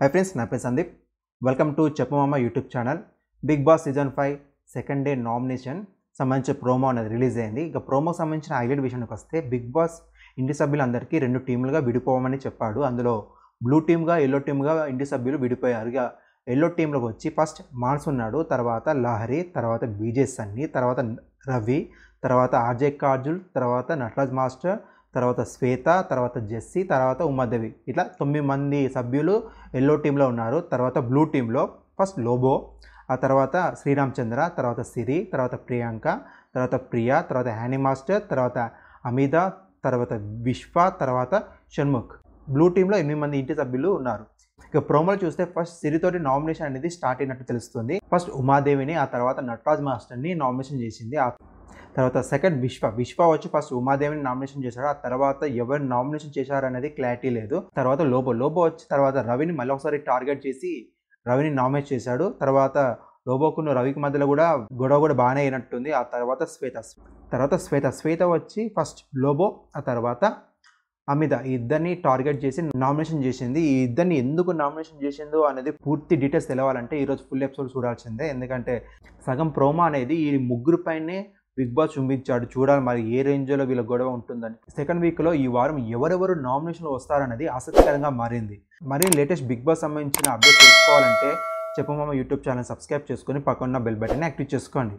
high friends నా పేరు Sandeep welcome to చెప్పమామ YouTube channel Bigg Boss season five second day nomination సంబంధించిన promo అనేది రిలీజ్ అయింది ఇక ప్రోమోకి సంబంధించిన హైలైట్ విషయానికి వస్తే బిగ్ బాస్ ఇంటి సభ్యులందరికీ రెండు టీంలుగా విడిపోవమని చెప్పాడు అందులో బ్లూ టీమ్గా ఎల్లో టీమ్గా ఇంటి సభ్యులు విడిపోయారు ఇక ఎల్లో టీంలోకి వచ్చి ఫస్ట్ మాన్స్ ఉన్నాడు తర్వాత లహరి తర్వాత బీజే సన్నీ తర్వాత రవి తర్వాత ఆర్జే కార్జుల్ తర్వాత నటరాజ్ మాస్టర్ తర్వాత శ్వేత తర్వాత జెస్సీ తర్వాత ఉమాదేవి ఇట్లా తొమ్మిది మంది సభ్యులు ఎల్లో టీంలో ఉన్నారు తర్వాత బ్లూ టీంలో ఫస్ట్ లోబో ఆ తర్వాత శ్రీరామచంద్ర తర్వాత సిరి తర్వాత ప్రియాంక తర్వాత ప్రియా తర్వాత హ్యానీ మాస్టర్ తర్వాత అమిత తర్వాత విశ్వ తర్వాత షణ్ముఖ్ బ్లూ టీంలో ఎనిమిది మంది ఇంటి సభ్యులు ఉన్నారు ఇక ప్రోమోలు చూస్తే ఫస్ట్ సిరితోటి నామినేషన్ అనేది స్టార్ట్ అయినట్టు తెలుస్తుంది ఫస్ట్ ఉమాదేవిని ఆ తర్వాత నటరాజ్ మాస్టర్ని నామినేషన్ చేసింది తర్వాత సెకండ్ విశ్వ విశ్వ వచ్చి ఫస్ట్ ఉమాదేవిని నామినేషన్ చేశాడు ఆ తర్వాత ఎవరు నామినేషన్ చేశారు అనేది క్లారిటీ లేదు తర్వాత లోబో లోబో వచ్చి తర్వాత రవిని మళ్ళీ ఒకసారి టార్గెట్ చేసి రవిని నామినేట్ చేశాడు తర్వాత లోబోకున్న రవికి మధ్యలో కూడా గొడవ కూడా బాగానే అయినట్టుంది ఆ తర్వాత శ్వేత తర్వాత శ్వేత శ్వేత వచ్చి ఫస్ట్ లోబో ఆ తర్వాత అమిత ఇద్దరిని టార్గెట్ చేసి నామినేషన్ చేసింది ఈ ఇద్దరిని ఎందుకు నామినేషన్ చేసిందో అనేది పూర్తి డీటెయిల్స్ తెలవాలంటే ఈరోజు ఫుల్ ఎపిసోడ్ చూడాల్సిందే ఎందుకంటే సగం ప్రోమా అనేది ఈ ముగ్గురు పైనే బిగ్ బాస్ చూపించాడు చూడాలి మరి ఏ రేంజ్లో వీళ్ళ గొడవ ఉంటుందని సెకండ్ వీక్లో ఈ వారం ఎవరెవరు నామినేషన్లు వస్తారన్నది ఆసక్తికరంగా మారింది మరి లేటెస్ట్ బిగ్ బాస్ సంబంధించిన అప్డేట్ తెలుసుకోవాలంటే చెప్పమ్మ యూట్యూబ్ ఛానల్ సబ్స్క్రైబ్ చేసుకొని పక్కన బెల్ బటన్ యాక్టివ్ చేసుకోండి